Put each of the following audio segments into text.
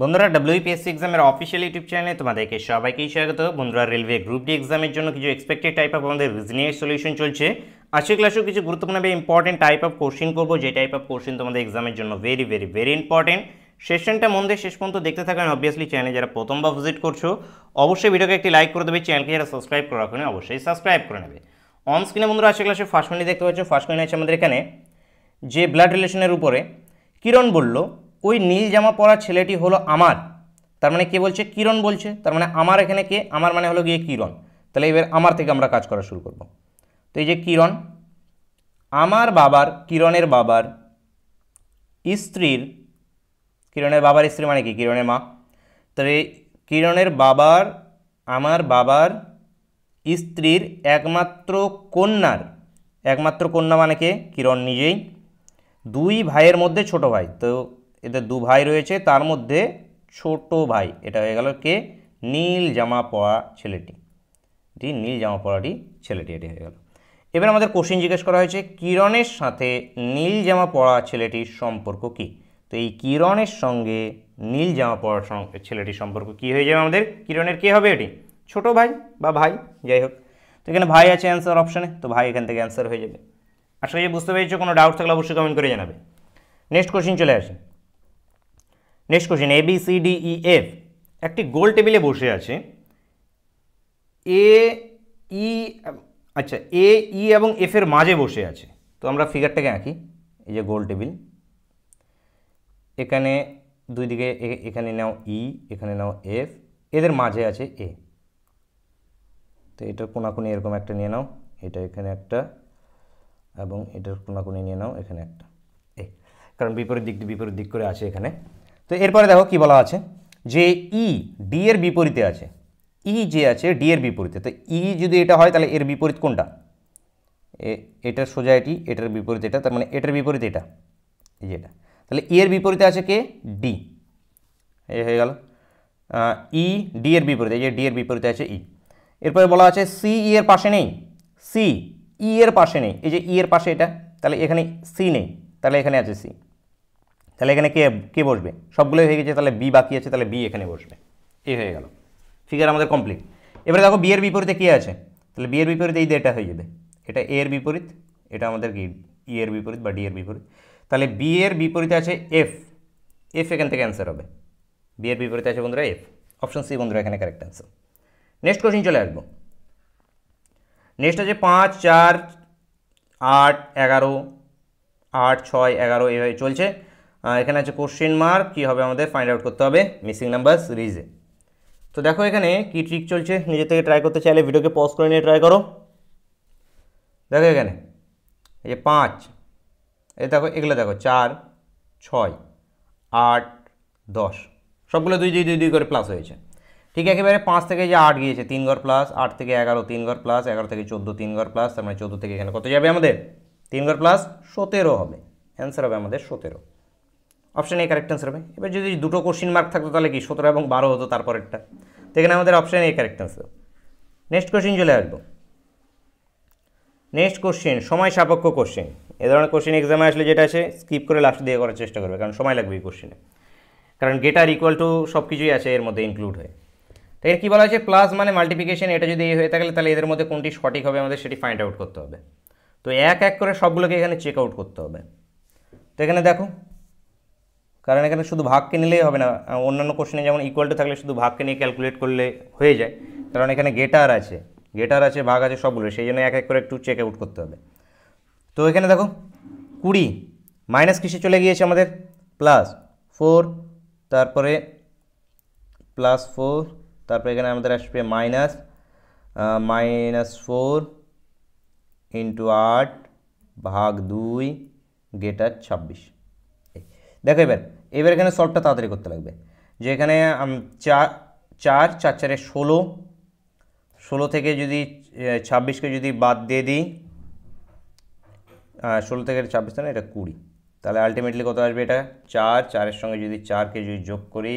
বন্ধুরা ডব্লিউপিএসসি এক্সামের official YouTube চ্যানেলে তোমাদেরকে সবাইকেই স্বাগত বন্ধুরা রেলওয়ে গ্রুপ ডি এক্সামের জন্য কিছু এক্সপেক্টেড টাইপ অফ আমাদের রিজনিং সলিউশন চলছে আজকে ক্লাসেও কিছু গুরুত্বপূর্ণ ইম্পর্টেন্ট টাইপ অফ কোশ্চিন করবো যে টাইপ অফ কোশ্চিন তোমাদের এক্সামের জন্য ভেরি ভেরি ভেরি ইম্পর্টেন্ট সেশনটা মন দিয়ে শেষ পর্যন্ত দেখতে থাকেন অবভিয়াসলি চ্যানেলে যারা প্রথমবার ভিজিট করছো অবশ্যই ভিডিওকে একটি লাইক করে দেবে চ্যানেলকে যারা সাবস্ক্রাইব করা রাখেন অবশ্যই সাবস্ক্রাইব করে নেবে অন স্ক্রিনে বন্ধুরা আজকে ক্লাসে ফার্স্ট মিনিট দেখতে পাচ্ছ ফার্স্ট মিনিট আছে আমাদের এখানে যে ব্লাড রিলেশনের উপরে কিরণ বললো ওই নীল জামা পরা ছেলেটি হলো আমার তার মানে কে বলছে কিরণ বলছে তার মানে আমার এখানে কে আমার মানে হলো গিয়ে কিরণ তাহলে এবার আমার থেকে আমরা কাজ করা শুরু করব তো এই যে কিরণ আমার বাবার কিরণের বাবার স্ত্রীর কিরণের বাবার স্ত্রী মানে কি কিরণের মা তাহলে কিরণের বাবার আমার বাবার স্ত্রীর একমাত্র কন্যার একমাত্র কন্যা মানে কে কিরণ নিজেই দুই ভাইয়ের মধ্যে ছোট ভাই তো এদের দু ভাই রয়েছে তার মধ্যে ছোট ভাই এটা হয়ে গেল কে নীল জামা পরা ছেলেটি এটি নীল জামা পরাটি ছেলেটি এটি হয়ে গেল এবার আমাদের কোশ্চিন জিজ্ঞেস করা হয়েছে কিরণের সাথে নীল জামা পরা ছেলেটির সম্পর্ক কি তো এই কিরণের সঙ্গে নীল জামা পরা ছেলেটির সম্পর্ক কি হয়ে যাবে আমাদের কিরণের কে হবে এটি ছোট ভাই বা ভাই যাই হোক তো এখানে ভাই আছে অ্যান্সার অপশানে তো ভাই এখান থেকে অ্যান্সার হয়ে যাবে আশা করি বুঝতে পেরেছো কোনো ডাউট থাকলে অবশ্যই কমেন্ট করে জানাবে নেক্সট কোশ্চিন চলে আসে next question A B C D E F একটি গোল টেবিলে বসে আছে এ ই e, আচ্ছা এ ই e এবং এফের মাঝে বসে আছে তো আমরা ফিগারটাকে আঁকি এই যে গোল টেবিল এখানে দুই দিকে এখানে নাও ই e, এখানে নাও এফ এদের মাঝে আছে এ তো এটার কোনাকুনি এরকম একটা নিয়ে নাও এটা এখানে একটা এবং এটার কোনাকুনি নিয়ে নাও এখানে একটা এ কারণ বিপরীত দিকটি বিপরীত দিক করে আছে এখানে তো এরপরে দেখো কি বলা আছে যে ই e, ডি এর বিপরীতে আছে ই e যে আছে ডি এর বিপরীতে তো ই e যদি এটা হয় তাহলে এর বিপরীত কোনটা এটার সোজা এটি এটার বিপরীত এটা তার মানে এটার বিপরীত এটা এই যে এটা তাহলে ই এর বিপরীতে আছে কে ডি এই হয়ে গেল ই ডি এর বিপরীতে এই যে ডি এর বিপরীতে আছে ই এরপরে বলা আছে সি ই এর পাশে নেই সি ই এর পাশে নেই এই যে ই এর পাশে এটা তাহলে এখানে সি নেই তাহলে এখানে আছে সি তাহলে এখানে কে কে বসবে সবগুলোই হয়ে গেছে তাহলে বি বাকি আছে তাহলে বি এখানে বসবে এই হয়ে গেল ফিগার আমাদের কমপ্লিট এবারে দেখো বিয়ের বিপরীতে কী আছে তাহলে বিয়ের বিপরীতে এই এটা হয়ে যাবে এটা এ এর বিপরীত এটা আমাদের কি ই e এর বিপরীত বা ডি এর বিপরীত তাহলে বি এর বিপরীতে আছে এফ এফ এখান থেকে অ্যান্সার হবে বি এর বিপরীতে আছে বন্ধুরা এফ অপশন সি বন্ধুরা এখানে কারেক্ট অ্যান্সার নেক্সট কোশ্চিন চলে আসবো নেক্সট আছে পাঁচ চার আট এগারো আট ছয় এগারো এভাবে চলছে এখানে আছে কোশ্চেন মার্ক কী হবে আমাদের ফাইন্ড আউট করতে হবে মিসিং নাম্বারস রিজে তো দেখো এখানে কি ট্রিক চলছে নিজে থেকে ট্রাই করতে চাইলে ভিডিওকে পজ করে নিয়ে ট্রাই করো দেখো এখানে এই যে পাঁচ এই দেখো এগুলো দেখো চার ছয় আট দশ সবগুলো দুই দুই দুই দুই করে প্লাস হয়েছে ঠিক একেবারে পাঁচ থেকে যে আট গিয়েছে তিন ঘর প্লাস আট থেকে এগারো তিন ঘর প্লাস এগারো থেকে চোদ্দো তিন ঘর প্লাস তার মানে চোদ্দো থেকে এখানে কত যাবে আমাদের তিন ঘর প্লাস সতেরো হবে অ্যান্সার হবে আমাদের সতেরো অপশান এ কারেক্ট অ্যান্সার হবে এবার যদি দুটো কোশ্চিন মার্ক থাকতো তাহলে কি সতেরো এবং বারো হতো তারপরেরটা তো এখানে আমাদের option A correct answer next question চলে আসবো নেক্সট কোশ্চেন সময় সাপেক্ষ কোশ্চেন এ ধরনের কোশ্চেন এক্সামে আসলে যেটা আছে স্কিপ করে লাস্ট দিয়ে করার চেষ্টা করবে কারণ সময় লাগবে এই কোশ্চেনে কারণ গেটার ইকুয়াল টু সব কিছুই আছে এর মধ্যে ইনক্লুড হয়ে তো এর কী বলা হয়েছে প্লাস মানে মাল্টিপ্লিকেশন এটা যদি এই হয়ে থাকে তাহলে এদের মধ্যে কোনটি সঠিক হবে আমাদের সেটি ফাইন্ড আউট করতে হবে তো এক এক করে সবগুলোকে এখানে চেক আউট করতে হবে তো এখানে দেখো কারণ এখানে শুধু ভাগকে নিলেই হবে না অন্যান্য কোশ্চেনে যেমন ইকুয়ালটা থাকলে শুধু ভাগকে নিয়ে ক্যালকুলেট করলে হয়ে যায় কারণ এখানে গেটার আছে গেটার আছে ভাগ আছে সবগুলো সেই জন্য এক এক করে একটু চেক আউট করতে হবে তো এখানে দেখো কুড়ি মাইনাস কিসে চলে গিয়েছে আমাদের প্লাস ফোর তারপরে প্লাস ফোর তারপরে এখানে আমাদের আসবে মাইনাস মাইনাস ফোর ইন্টু আট ভাগ দুই গেটার ছাব্বিশ দেখো এবার এবার এখানে সলভটা তাড়াতাড়ি করতে লাগবে যে এখানে চার চার চার চারে ষোলো ষোলো থেকে যদি ছাব্বিশকে যদি বাদ দিয়ে দিই ষোলো থেকে ছাব্বিশ না এটা কুড়ি তাহলে আলটিমেটলি কত আসবে এটা চার চারের সঙ্গে যদি চারকে যদি যোগ করি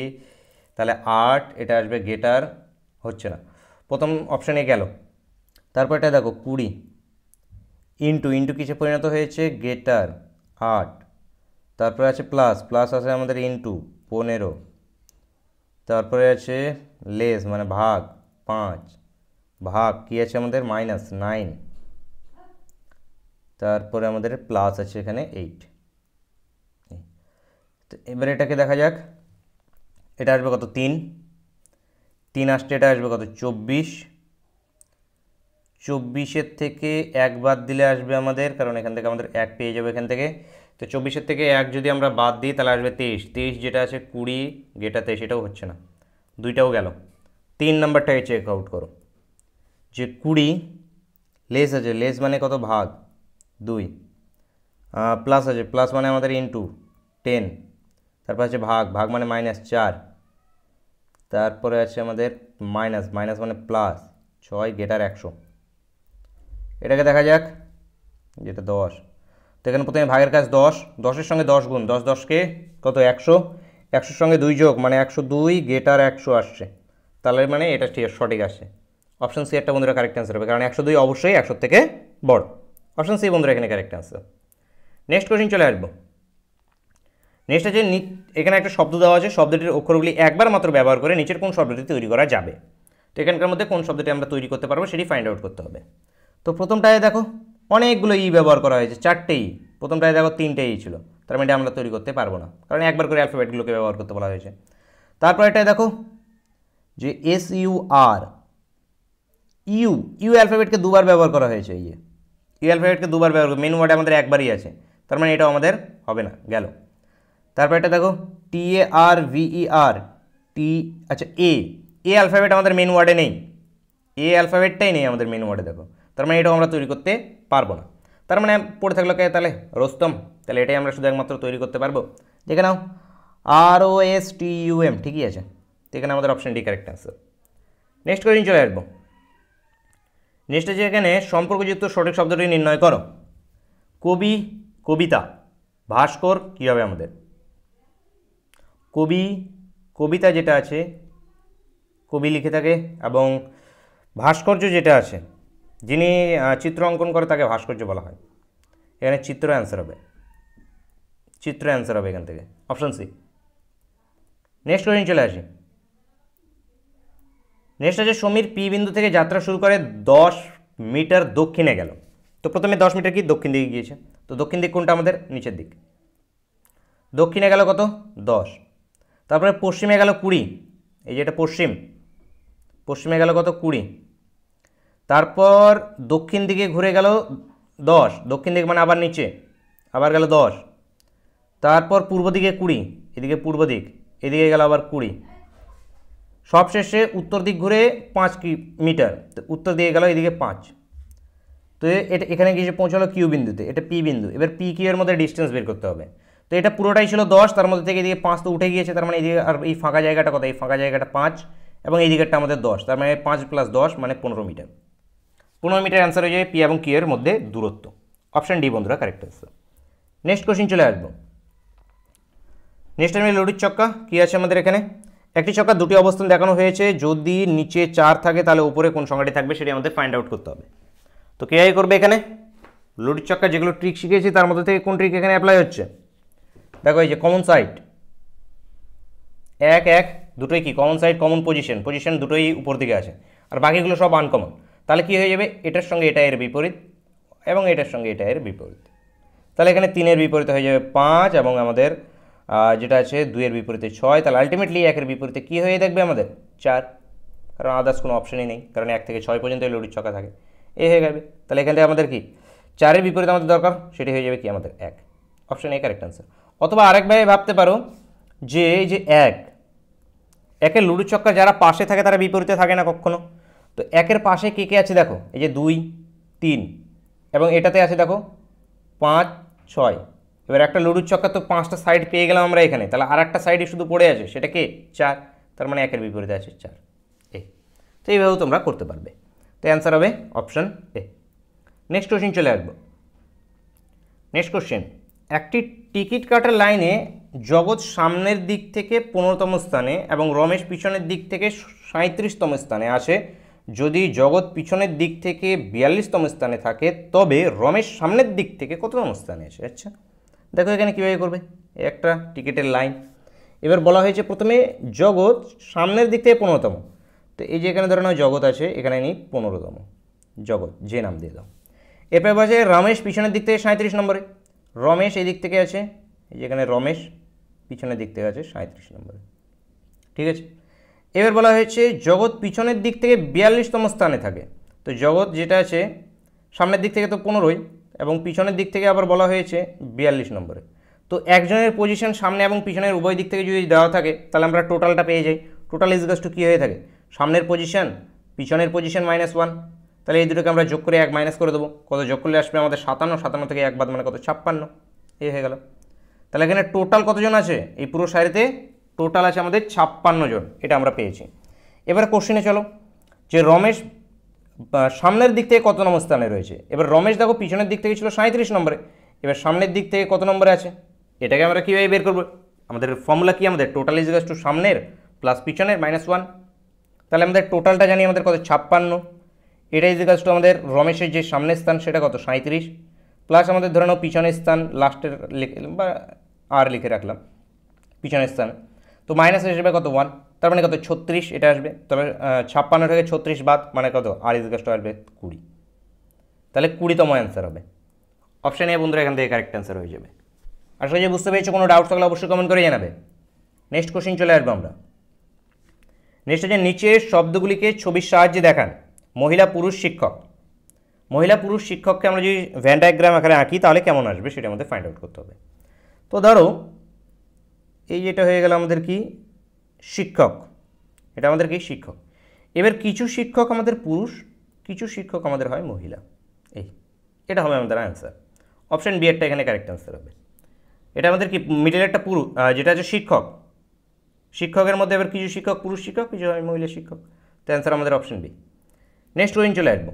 তাহলে আট এটা আসবে গেটার হচ্ছে না প্রথম অপশানে গেল তারপর এটা দেখো কুড়ি ইন্টু ইন্টু কিসে পরিণত হয়েছে গেটার আট তারপরে আছে প্লাস প্লাস আছে আমাদের ইনটু পনেরো তারপরে আছে লেস মানে ভাগ পাঁচ ভাগ কী আছে আমাদের মাইনাস নাইন তারপরে আমাদের প্লাস আছে এখানে এইট তো এবার এটাকে দেখা যাক এটা আসবে কত তিন তিন আসতে এটা আসবে কত চব্বিশ চব্বিশের থেকে এক বাদ দিলে আসবে আমাদের কারণ এখান থেকে আমাদের এক পেয়ে যাবে এখান থেকে তো চব্বিশের থেকে এক যদি আমরা বাদ দিই তাহলে আসবে তেইশ তেইশ যেটা আছে কুড়ি যেটা তেইশ এটাও হচ্ছে না দুইটাও গেল তিন নাম্বারটাকে চেক আউট করো যে কুড়ি লেস আছে লেস মানে কত ভাগ দুই প্লাস আছে প্লাস মানে আমাদের ইনটু টেন তারপর আছে ভাগ ভাগ মানে মাইনাস চার তারপরে আছে আমাদের মাইনাস মাইনাস মানে প্লাস ছয় গেটার একশো এটাকে দেখা যাক যেটা দশ তো এখানে প্রথমে ভাগের কাজ দশ দশের সঙ্গে দশ গুণ দশ দশকে কত একশো একশোর সঙ্গে দুই যোগ মানে একশো দুই গেটার একশো আসছে তাহলে মানে এটা ঠিক সঠিক আসে অপশান সি একটা বন্ধুরা কারেক্ট অ্যান্সার হবে কারণ একশো দুই অবশ্যই একশোর থেকে বড় অপশান সি বন্ধুরা এখানে কারেক্ট অ্যান্সার নেক্সট কোশ্চেন চলে আসবো নেক্সট আছে এখানে একটা শব্দ দেওয়া আছে শব্দটির অক্ষরগুলি একবার মাত্র ব্যবহার করে নিচের কোন শব্দটি তৈরি করা যাবে তো এখানকার মধ্যে কোন শব্দটি আমরা তৈরি করতে পারবো সেটি ফাইন্ড আউট করতে হবে তো প্রথমটায় দেখো অনেকগুলো ই ব্যবহার করা হয়েছে চারটে ই প্রথমটায় দেখো তিনটে ই ছিল তার মানে আমরা তৈরি করতে পারবো না কারণ একবার করে অ্যালফাবেটগুলোকে ব্যবহার করতে বলা হয়েছে তারপর এটা দেখো যে S U R U U অ্যালফাবেটকে দুবার ব্যবহার করা হয়েছে ইয়ে ইউ অ্যালফাবেটকে দুবার ব্যবহার মেন ওয়ার্ডে আমাদের একবারই আছে তার মানে এটাও আমাদের হবে না গেল তারপর এটা দেখো টি e আচ্ছা, এ আর ভিই আর টি আচ্ছা এ এ অ্যালফাবেট আমাদের মেন ওয়ার্ডে নেই এ অ্যালফাবেটটাই নেই আমাদের মেন ওয়ার্ডে দেখো তার মানে এটাও আমরা তৈরি করতে পারবো না তার মানে পড়ে থাকলো কে তাহলে রোস্তম তাহলে এটাই আমরা শুধু একমাত্র তৈরি করতে পারবো দেখে নাও আর O S T U M ঠিকই আছে ঠিক এখানে আমাদের option D correct answer next question চলে আসবো নেক্সট হচ্ছে এখানে সম্পর্কযুক্ত সঠিক শব্দটি নির্ণয় করো কবি কবিতা ভাস্কর কী হবে আমাদের কবি কবিতা যেটা আছে কবি লিখে থাকে এবং ভাস্কর্য যেটা আছে যিনি চিত্র অঙ্কন করে তাকে ভাস্কর্য বলা হয় এখানে চিত্র অ্যান্সার হবে চিত্র অ্যান্সার হবে এখান থেকে অপশান সি নেক্সট কোয়েশ্চেন চলে আসি নেক্সট আছে সমীর পি বিন্দু থেকে যাত্রা শুরু করে দশ মিটার দক্ষিণে গেল তো প্রথমে দশ মিটার কি দক্ষিণ দিকে গিয়েছে তো দক্ষিণ দিক কোনটা আমাদের নিচের দিক দক্ষিণে গেল কত দশ তারপরে পশ্চিমে গেল কুড়ি এই যে এটা পশ্চিম পশ্চিমে গেল কত কুড়ি তারপর দক্ষিণ দিকে ঘুরে গেল দশ দক্ষিণ দিকে মানে আবার নিচে আবার গেল দশ তারপর পূর্ব দিকে কুড়ি এদিকে পূর্ব দিক এদিকে গেল আবার কুড়ি সবশেষে উত্তর দিক ঘুরে পাঁচ মিটার তো উত্তর দিকে গেল এদিকে পাঁচ তো এটা এখানে গিয়ে পৌঁছালো কিউ বিন্দুতে এটা পি বিন্দু এবার পি কিউ এর মধ্যে ডিস্টেন্স বের করতে হবে তো এটা পুরোটাই ছিল দশ তার মধ্যে থেকে এদিকে পাঁচ তো উঠে গিয়েছে তার মানে এদিকে আর এই ফাঁকা জায়গাটা কত এই ফাঁকা জায়গাটা পাঁচ এবং এই দিকেরটা আমাদের দশ তার মানে পাঁচ প্লাস দশ মানে পনেরো মিটার পনেরো মিটার অ্যান্সার হয়ে যাবে পি এবং কিউ এর মধ্যে দূরত্ব অপশান ডি বন্ধুরা কারেক্ট অ্যান্সার নেক্সট কোশ্চিন চলে আসবো নেক্সট টাইম লড়ির চক্কা কী আছে আমাদের এখানে একটি চক্কা দুটি অবস্থান দেখানো হয়েছে যদি নিচে চার থাকে তাহলে উপরে কোন সংখ্যাটি থাকবে সেটি আমাদের ফাইন্ড আউট করতে হবে তো কে আই করবে এখানে লুডির চক্কা যেগুলো ট্রিক শিখেছি তার মধ্যে থেকে কোন ট্রিক এখানে অ্যাপ্লাই হচ্ছে দেখো এই যে কমন সাইড এক এক দুটোই কি common side common position position দুটোই উপর দিকে আছে আর বাকিগুলো সব আনকমন তাহলে কি হয়ে যাবে এটার সঙ্গে এটা এর বিপরীত এবং এটার সঙ্গে এটা এর বিপরীত তাহলে এখানে তিনের বিপরীত হয়ে যাবে পাঁচ এবং আমাদের যেটা আছে দুইয়ের বিপরীতে ছয় তাহলে আলটিমেটলি একের বিপরীতে কী হয়ে দেখবে আমাদের চার কারণ আদার্স কোনো অপশনই নেই কারণ এক থেকে ছয় পর্যন্ত লড়ির ছকা থাকে এ হয়ে যাবে তাহলে এখান থেকে আমাদের কি চারের বিপরীতে আমাদের দরকার সেটি হয়ে যাবে কি আমাদের এক অপশন এ কারেক্ট আনসার অথবা আরেকভাবে ভাবতে পারো যে এই যে এক একের লুডু চক্কর যারা পাশে থাকে তারা বিপরীতে থাকে না কখনো তো একের পাশে কে কে আছে দেখো এই যে দুই তিন এবং এটাতে আছে দেখো পাঁচ ছয় এবার একটা লুডুর চক্কা তো পাঁচটা সাইড পেয়ে গেলাম আমরা এখানে তাহলে আর একটা সাইডে শুধু পড়ে আছে সেটা কে চার তার মানে একের বিপরীতে আছে চার এ তো এইভাবেও তোমরা করতে পারবে তো অ্যান্সার হবে অপশান এ নেক্সট কোশ্চেন চলে আসবো নেক্সট কোশ্চেন একটি টিকিট কাটার লাইনে জগৎ সামনের দিক থেকে পনেরোতম স্থানে এবং রমেশ পিছনের দিক থেকে সাঁত্রিশতম স্থানে আসে যদি জগৎ পিছনের দিক থেকে বিয়াল্লিশতম স্থানে থাকে তবে রমেশ সামনের দিক থেকে কততম স্থানে আসে আচ্ছা দেখো এখানে কীভাবে করবে একটা টিকিটের লাইন এবার বলা হয়েছে প্রথমে জগৎ সামনের দিক থেকে পনেরোতম তো এই যে এখানে ধরে নাও জগৎ আছে এখানে নিই পনেরোতম জগৎ যে নাম দিয়ে দাও এরপর আছে রমেশ পিছনের দিক থেকে সাঁত্রিশ নম্বরে রমেশ এই দিক থেকে আছে এই যে এখানে রমেশ পিছনের দিক থেকে আছে সাঁত্রিশ নম্বরে ঠিক আছে এবার বলা হয়েছে জগৎ পিছনের দিক থেকে বিয়াল্লিশতম স্থানে থাকে তো জগৎ যেটা আছে সামনের দিক থেকে তো পনেরোই এবং পিছনের দিক থেকে আবার বলা হয়েছে বিয়াল্লিশ নম্বরে তো একজনের পজিশন সামনে এবং পিছনের উভয় দিক থেকে যদি দেওয়া থাকে তাহলে আমরা টোটালটা পেয়ে যাই টোটাল ইজগাস টু কী হয়ে থাকে সামনের পজিশন পিছনের পজিশন মাইনাস ওয়ান তাহলে এই দুটোকে আমরা যোগ করে এক মাইনাস করে দেবো কত যোগ করলে আসবে আমাদের সাতান্ন সাতান্ন থেকে এক বাদ মানে কত ছাপ্পান্ন এ হয়ে গেল তাহলে এখানে টোটাল কতজন আছে এই পুরো সারিতে টোটাল আছে আমাদের ছাপ্পান্ন জন এটা আমরা পেয়েছি এবার কোশ্চেনে চলো যে রমেশ সামনের দিক থেকে কত নম্বর স্থানে রয়েছে এবার রমেশ দেখো পিছনের দিক থেকে ছিল সাঁত্রিশ নম্বরে এবার সামনের দিক থেকে কত নম্বরে আছে এটাকে আমরা কীভাবে বের করবো আমাদের ফর্মুলা কি আমাদের টোটাল ইজ টু সামনের প্লাস পিছনের মাইনাস ওয়ান তাহলে আমাদের টোটালটা জানি আমাদের কত ছাপ্পান্ন এটা ইজ টু আমাদের রমেশের যে সামনের স্থান সেটা কত সাঁত্রিশ প্লাস আমাদের ধরে নাও পিছনের স্থান লাস্টের লিখে বা আর লিখে রাখলাম পিছনের স্থান তো মাইনাস হিসেবে কত ওয়ান তার মানে কত ছত্রিশ এটা আসবে তবে ছাপ্পান্ন থেকে ছত্রিশ বাদ মানে কত আর ইজগাসটা আসবে কুড়ি তাহলে কুড়িতম অ্যান্সার হবে অপশান এ বন্ধুরা এখান থেকে কারেক্ট অ্যান্সার হয়ে যাবে আসলে যে বুঝতে পেরেছো কোনো ডাউট থাকলে অবশ্যই কমেন্ট করে জানাবে নেক্সট কোশ্চিন চলে আসবো আমরা নেক্সট হচ্ছে নিচের শব্দগুলিকে ছবির সাহায্যে দেখান মহিলা পুরুষ শিক্ষক মহিলা পুরুষ শিক্ষককে আমরা যদি ভ্যান ডায়াগ্রাম এখানে আঁকি তাহলে কেমন আসবে সেটা আমাদের ফাইন্ড আউট করতে হবে তো ধরো এই যেটা হয়ে গেল আমাদের কি শিক্ষক এটা আমাদের কি শিক্ষক এবার কিছু শিক্ষক আমাদের পুরুষ কিছু শিক্ষক আমাদের হয় মহিলা এই এটা হবে আমাদের অ্যান্সার অপশান বি একটা এখানে কারেক্ট অ্যান্সার হবে এটা আমাদের কি মিডিলের একটা পুরুষ যেটা হচ্ছে শিক্ষক শিক্ষকের মধ্যে এবার কিছু শিক্ষক পুরুষ শিক্ষক কিছু হয় মহিলা শিক্ষক তো অ্যান্সার আমাদের অপশান বি নেক্সট ওয়েন চলে আসবো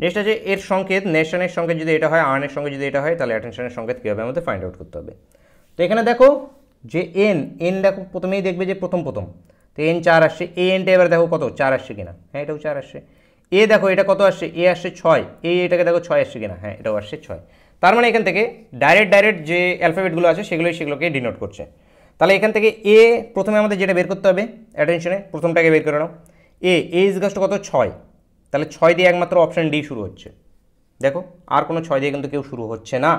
নেক্সট আছে এর সংকেত নেশনের সঙ্গে যদি এটা হয় আর্নের সঙ্গে যদি এটা হয় তাহলে অ্যাটেনশনের সংকেত কীভাবে আমাদের ফাইন্ড আউট করতে হবে তো এখানে দেখো যে এন এন দেখো প্রথমেই দেখবে যে প্রথম প্রথম তো এন চার আসছে এ এনটা এবার দেখো কত চার আসছে কিনা হ্যাঁ এটাও চার আসছে এ দেখো এটা কত আসছে এ আসছে ছয় এ এটাকে দেখো ছয় আসছে কিনা হ্যাঁ এটাও আসছে ছয় তার মানে এখান থেকে ডাইরেক্ট ডাইরেক্ট যে অ্যালফাবেটগুলো আছে সেগুলোই সেগুলোকে ডিনোট করছে তাহলে এখান থেকে এ প্রথমে আমাদের যেটা বের করতে হবে অ্যাটেনশনে প্রথমটাকে বের করে নাও এ এ ইজগাস্ট কত ছয় তাহলে ছয় দিয়ে একমাত্র অপশান ডি শুরু হচ্ছে দেখো আর কোনো ছয় দিয়ে কিন্তু কেউ শুরু হচ্ছে না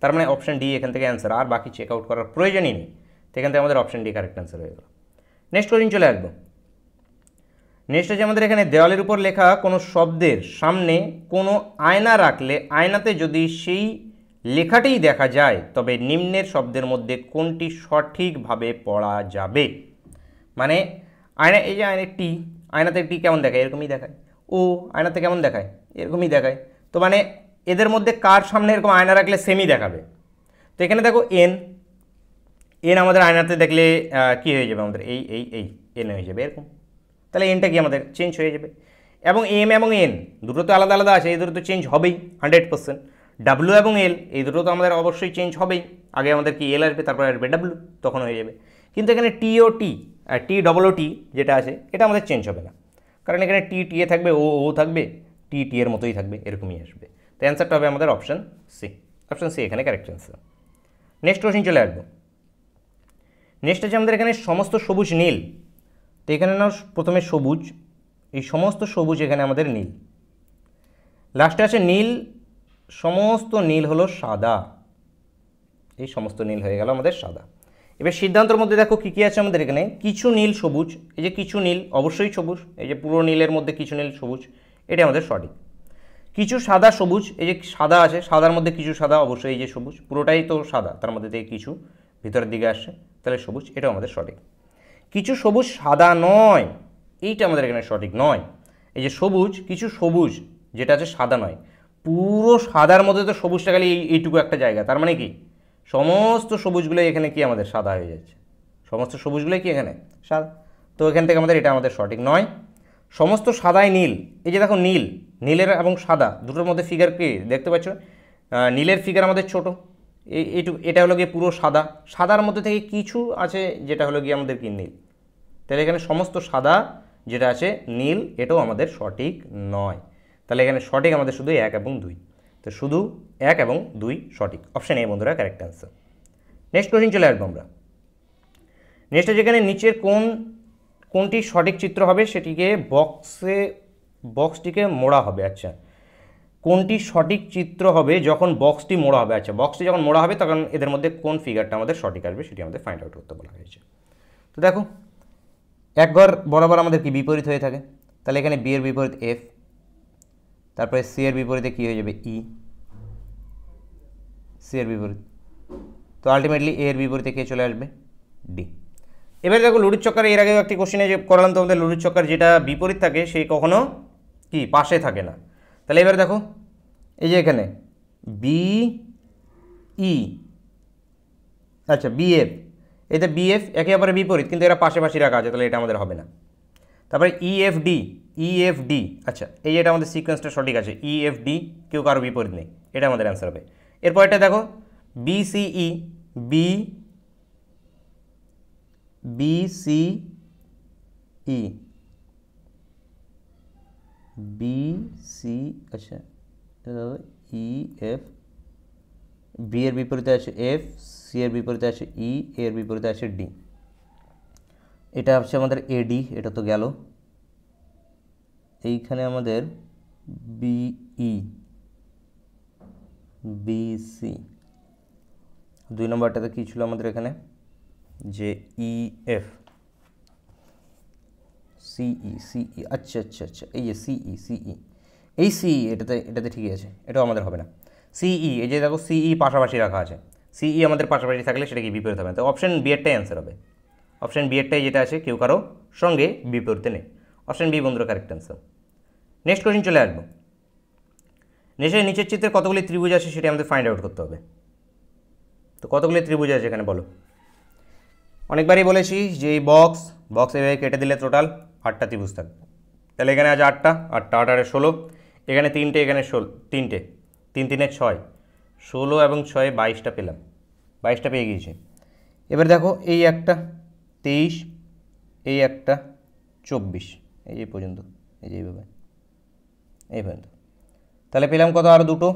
তার মানে অপশান ডি এখান থেকে অ্যান্সার আর বাকি চেক আউট করার প্রয়োজনই নেই তো এখান থেকে আমাদের অপশান ডি কারেক্ট অ্যান্সার হয়ে গেল নেক্সট কোয়েশ্চিন চলে আসবো নেক্সট হচ্ছে আমাদের এখানে দেওয়ালের উপর লেখা কোনো শব্দের সামনে কোনো আয়না রাখলে আয়নাতে যদি সেই লেখাটিই দেখা যায় তবে নিম্নের শব্দের মধ্যে কোনটি সঠিকভাবে পড়া যাবে মানে আয়না এই যে আয়নার টি আয়নাতে টি কেমন দেখায় এরকমই দেখায় ও আয়নাতে কেমন দেখায় এরকমই দেখায় তো মানে এদের মধ্যে কার সামনে এরকম আয়না রাখলে সেমি দেখাবে তো এখানে দেখো এন এন আমাদের আয়নাতে দেখলে কি হয়ে যাবে আমাদের এই এই এই এন হয়ে যাবে এরকম তাহলে এনটা কি আমাদের চেঞ্জ হয়ে যাবে এবং এম এবং এন দুটো তো আলাদা আলাদা আছে এই দুটো তো চেঞ্জ হবেই হান্ড্রেড পার্সেন্ট ডাব্লু এবং এল এই দুটো তো আমাদের অবশ্যই চেঞ্জ হবেই আগে আমাদের কি এল আসবে তারপরে আসবে ডাব্লু তখন হয়ে যাবে কিন্তু এখানে টি ও টি টি ডবল ও টি যেটা আছে এটা আমাদের চেঞ্জ হবে না কারণ এখানে টি টি এ থাকবে ও ও থাকবে টি টি এর মতোই থাকবে এরকমই আসবে তো অ্যান্সারটা হবে আমাদের অপশান সি অপশান সি এখানে কারেক্ট অ্যান্সার নেক্সট কোশ্চিন চলে আসবো নেক্সট আছে আমাদের এখানে সমস্ত সবুজ নীল তো এখানে না প্রথমে সবুজ এই সমস্ত সবুজ এখানে আমাদের নীল লাস্টে আছে নীল সমস্ত নীল হলো সাদা এই সমস্ত নীল হয়ে গেল আমাদের সাদা এবার সিদ্ধান্তর মধ্যে দেখো কী কী আছে আমাদের এখানে কিছু নীল সবুজ এই যে কিছু নীল অবশ্যই সবুজ এই যে পুরো নীলের মধ্যে কিছু নীল সবুজ এটা আমাদের সঠিক কিছু সাদা সবুজ এই যে সাদা আছে সাদার মধ্যে কিছু সাদা অবশ্যই এই যে সবুজ পুরোটাই তো সাদা তার মধ্যে থেকে কিছু ভিতরের দিকে আসে তাহলে সবুজ এটাও আমাদের সঠিক কিছু সবুজ সাদা নয় এইটা আমাদের এখানে সঠিক নয় এই যে সবুজ কিছু সবুজ যেটা আছে সাদা নয় পুরো সাদার মধ্যে তো সবুজটা খালি এই এইটুকু একটা জায়গা তার মানে কি সমস্ত সবুজগুলো এখানে কি আমাদের সাদা হয়ে যাচ্ছে সমস্ত সবুজগুলোই কি এখানে সাদা তো এখান থেকে আমাদের এটা আমাদের সঠিক নয় সমস্ত সাদাই নীল এই যে দেখো নীল নীলের এবং সাদা দুটোর মধ্যে ফিগার কি দেখতে পাচ্ছ নীলের ফিগার আমাদের ছোট এইটু এটা হলো গিয়ে পুরো সাদা সাদার মধ্যে থেকে কিছু আছে যেটা হলো গিয়ে আমাদের কি নীল তাহলে এখানে সমস্ত সাদা যেটা আছে নীল এটাও আমাদের সঠিক নয় তাহলে এখানে সঠিক আমাদের শুধু এক এবং দুই তো শুধু এক এবং দুই সঠিক অপশান এ বন্ধুরা কারেক্ট অ্যান্সার নেক্সট কোশ্চিন চলে আসবো আমরা নেক্সটে যেখানে নিচের কোন কোনটি সঠিক চিত্র হবে সেটিকে বক্সে বক্সটিকে মোড়া হবে আচ্ছা কোনটি সঠিক চিত্র হবে যখন বক্সটি মোড়া হবে আচ্ছা বক্সটি যখন মোড়া হবে তখন এদের মধ্যে কোন ফিগারটা আমাদের সঠিক আসবে সেটি আমাদের ফাইন্ড আউট করতে বলা হয়েছে তো দেখো এক ঘর বরাবর আমাদের কি বিপরীত হয়ে থাকে তাহলে এখানে বি এর বিপরীত এফ তারপরে সি এর বিপরীতে কী হয়ে যাবে ই e, সি এর বিপরীত তো আলটিমেটলি এ এর বিপরীতে কে চলে আসবে ডি এবারে দেখো লুডুর চক্কর এর আগে একটি কোশ্চেনে যে করলাম তোমাদের লুডুর চক্কর যেটা বিপরীত থাকে সেই কখনো কি পাশে থাকে না তাহলে এবারে দেখো এই যে এখানে বি ই e, আচ্ছা বিএফ এটা বিএফ একে অপরে বিপরীত কিন্তু এরা পাশাপাশি রাখা আছে তাহলে এটা আমাদের হবে না তারপরে ইএফডি e, ইএফডি e, আচ্ছা এই এটা আমাদের সিকোয়েন্সটা সঠিক আছে ইএফডি কেউ কারো বিপরীত নেই এটা আমাদের অ্যান্সার হবে এরপর এটা দেখো BCE B BCE BC e. আচ্ছা ই এফ বি এর বিপরীতে আছে এফ সি এর বিপরীতে আছে ই e, এর বিপরীতে আছে ডি এটা হচ্ছে আমাদের এডি এটা তো গেল এইখানে আমাদের বিই বিসি e. দুই নম্বরটাতে কী ছিল আমাদের এখানে যে ই এফ সিই সিই আচ্ছা আচ্ছা আচ্ছা এই যে সিই সিই e, e। এই সিই e, এটাতে এটাতে ঠিকই আছে এটাও আমাদের হবে না সিই এই যে দেখো সিই পাশাপাশি রাখা আছে সিই আমাদের পাশাপাশি থাকলে সেটা কি বিপরীত হবে না তো অপশান বি এরটাই অ্যান্সার হবে অপশান বি এরটাই যেটা আছে কেউ কারো সঙ্গে বিপরীতে নেই অপশান বি বন্ধুরা কারেক্ট অ্যান্সার নেক্সট কোয়েশ্চেন চলে আসবো নেক্সট নিচের চিত্রে কতগুলি ত্রিভুজ আছে সেটা আমাদের ফাইন্ড আউট করতে হবে তো কতগুলি ত্রিভুজ আছে এখানে বলো অনেকবারই বলেছি যে এই বক্স বক্স এভাবে কেটে দিলে টোটাল আটটা ত্রিভুজ থাকবে তাহলে এখানে আজ আটটা আটটা আট আটে ষোলো এখানে তিনটে এখানে ষোলো তিনটে তিন তিনে ছয় ষোলো এবং ছয় বাইশটা পেলাম বাইশটা পেয়ে গিয়েছে এবার দেখো এই একটা তেইশ এই একটা চব্বিশ এই যে পর্যন্ত এই যে এইভাবে এই পর্যন্ত তাহলে পেলাম কত আরও দুটো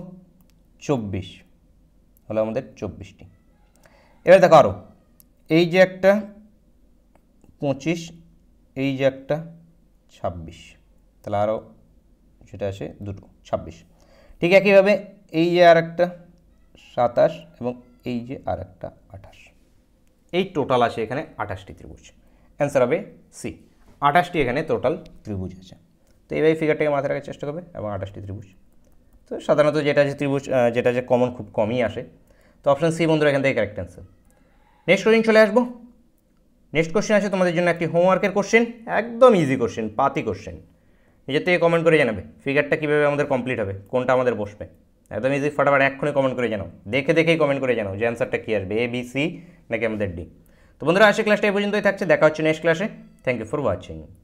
চব্বিশ হলো আমাদের চব্বিশটি এবার দেখো আরও এই যে একটা পঁচিশ এই যে একটা ছাব্বিশ তাহলে আরও সেটা আছে দুটো ছাব্বিশ ঠিক একইভাবে এই যে আর একটা সাতাশ এবং এই যে আর একটা আঠাশ এই টোটাল আছে এখানে আঠাশটি ত্রিভুজ অ্যান্সার হবে সি আঠাশটি এখানে টোটাল ত্রিভুজ আছে তো এইভাবে ফিগারটাকে মাথায় রাখার চেষ্টা করবে এবং আঠাশটি ত্রিভুজ তো সাধারণত যেটা আছে ত্রিভুজ যেটা আছে কমন খুব কমই আসে তো অপশান সি বন্ধুরা এখান থেকে কারেক্ট অ্যান্সার নেক্সট কোশ্চিন চলে আসবো নেক্সট কোশ্চেন আছে তোমাদের জন্য একটি হোমওয়ার্কের কোশ্চেন একদম ইজি কোশ্চেন পাতি কোশ্চেন নিজের থেকে কমেন্ট করে জানাবে ফিগারটা কীভাবে আমাদের কমপ্লিট হবে কোনটা আমাদের বসবে একদম ইজি ফটাফট এক্ষুনি কমেন্ট করে জানাও দেখে দেখেই কমেন্ট করে জানাও যে অ্যান্সারটা কী আসবে এ বি সি নাকি আমাদের ডি তো বন্ধুরা আসে ক্লাসটা এই পর্যন্তই থাকছে দেখা হচ্ছে নেক্সট ক্লাসে থ্যাংক ইউ ফর ওয়াচিং